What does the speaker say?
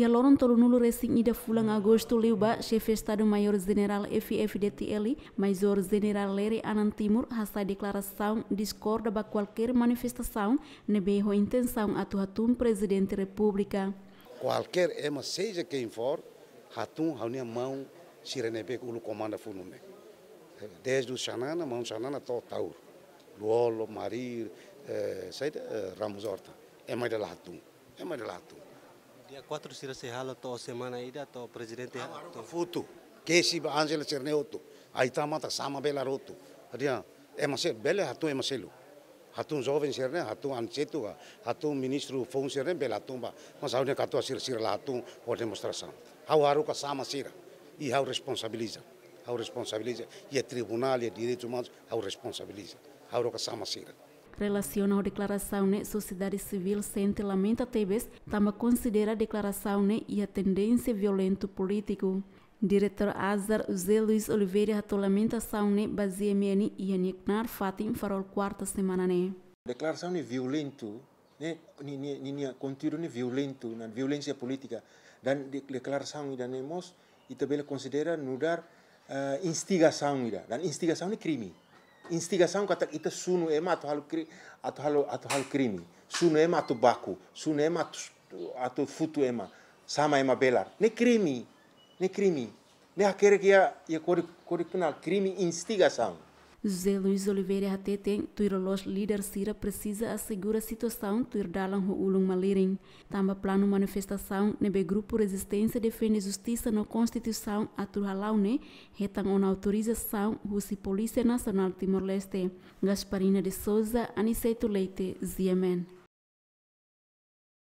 Ia loron tolo nulo resing ida fulang agosto leuba chefe Estado-Maior General FFDTL, Major General Lere Anan Timur hasta declaração discorda ba qualquer manifestação neberro intenção atu hatun presidente república. Qualquer ema seja quem for, hatun haunia mão sirenebe ulu comanda funume. Desde o Xanana, mão Xanana to taur. Luolo, Marir, eh, saida, eh, Ramos Horta. É ema de lá é Ema de lá dia 4 sira se hala to semana ida né? to presidente to futu kesi angela cerneoto aita tá mata sama é bela roto adia é masel bela hatu é maselu hatu jovem serne hatu ancetu hatu ministro fon serne bela tumba mas aunia katu sir sir la hatu por demonstração hau haru ka sama sira e hau responsabiliza hau responsabiliza e é tribunal e é direitos humanos hau responsabiliza hau ka sama sira relaciona a declaração né sociedade civil sente lamenta tebes também considera a declaração né e a tendência violento político Diretor Azar José Luiz Oliveira atolamentação né baseia mn e anicnar fatim farol quarta semana né declaração né violento né nem conteúdo né violento na violência política dan declaração dan nemos e também considera nudar uh, ah, instigação dan instigação é crime instigação kata ita sunu ema mato halu cri ato halu ato halu crime sunu é mato baku sunu é mato ato futu ema sama ema belar ne crime ne crime ne akere que ia ia cori cori penal crime instigação José Luiz Oliveira até tem líder Cira precisa assegurar a situação tuir dalam ho ulung maliring. Tamba plano manifestação nebe grupo resistência defende justiça na Constituição a turhalaune retan ona autorização rusi Polícia Nacional Timor-Leste. Gasparina de Souza, Aniceto Leite, Ziemen.